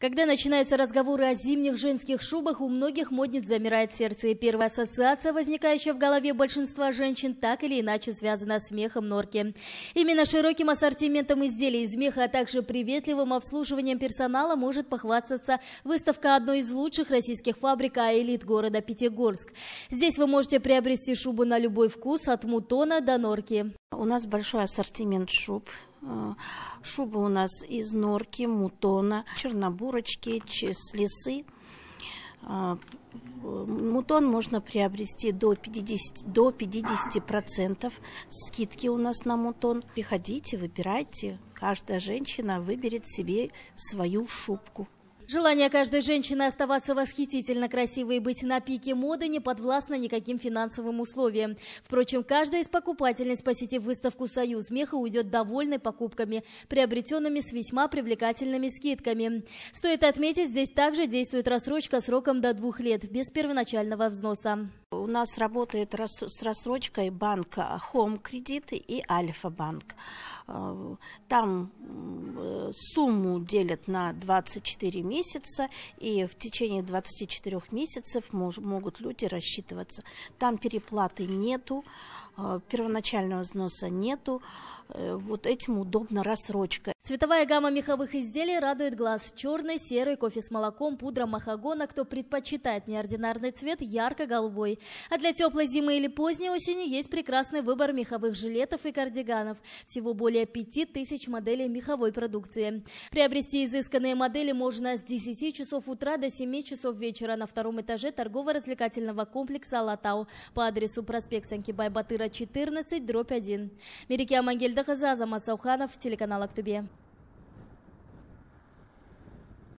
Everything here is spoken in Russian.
Когда начинаются разговоры о зимних женских шубах, у многих модниц замирает сердце, и первая ассоциация, возникающая в голове большинства женщин, так или иначе связана с мехом норки. Именно широким ассортиментом изделий из меха, а также приветливым обслуживанием персонала может похвастаться выставка одной из лучших российских фабрик Аэлит города Пятигорск. Здесь вы можете приобрести шубу на любой вкус, от мутона до норки. У нас большой ассортимент шуб. Э, шубы у нас из норки, мутона, чернобурочки, с лисы. Э, мутон можно приобрести до 50, до 50% скидки у нас на мутон. Приходите, выбирайте. Каждая женщина выберет себе свою шубку. Желание каждой женщины оставаться восхитительно красивой и быть на пике моды не подвластно никаким финансовым условиям. Впрочем, каждая из покупательниц, посетив выставку «Союз меха», уйдет довольной покупками, приобретенными с весьма привлекательными скидками. Стоит отметить, здесь также действует рассрочка сроком до двух лет, без первоначального взноса. У нас работает с рассрочкой банк Хом кредиты и Альфа Банк. Э, там сумму делят на 24 месяца, и в течение 24 месяцев мож, могут люди рассчитываться. Там переплаты нету, э, первоначального взноса нету, Э, вот этим удобна рассрочка. Цветовая гамма меховых изделий радует глаз. Черный, серый, кофе с молоком, пудра, махагона. Кто предпочитает неординарный цвет, ярко-голубой. А для теплой зимы или поздней осени есть прекрасный выбор меховых жилетов и кардиганов. Всего более пяти тысяч моделей меховой продукции. Приобрести изысканные модели можно с 10 часов утра до 7 часов вечера на втором этаже торгово-развлекательного комплекса «Алатау» по адресу проспект Санкибай-Батыра, 14, дробь 1. Мерикия Мангель Гүлді қызы Азамат Сауханов, телеканал Актубе.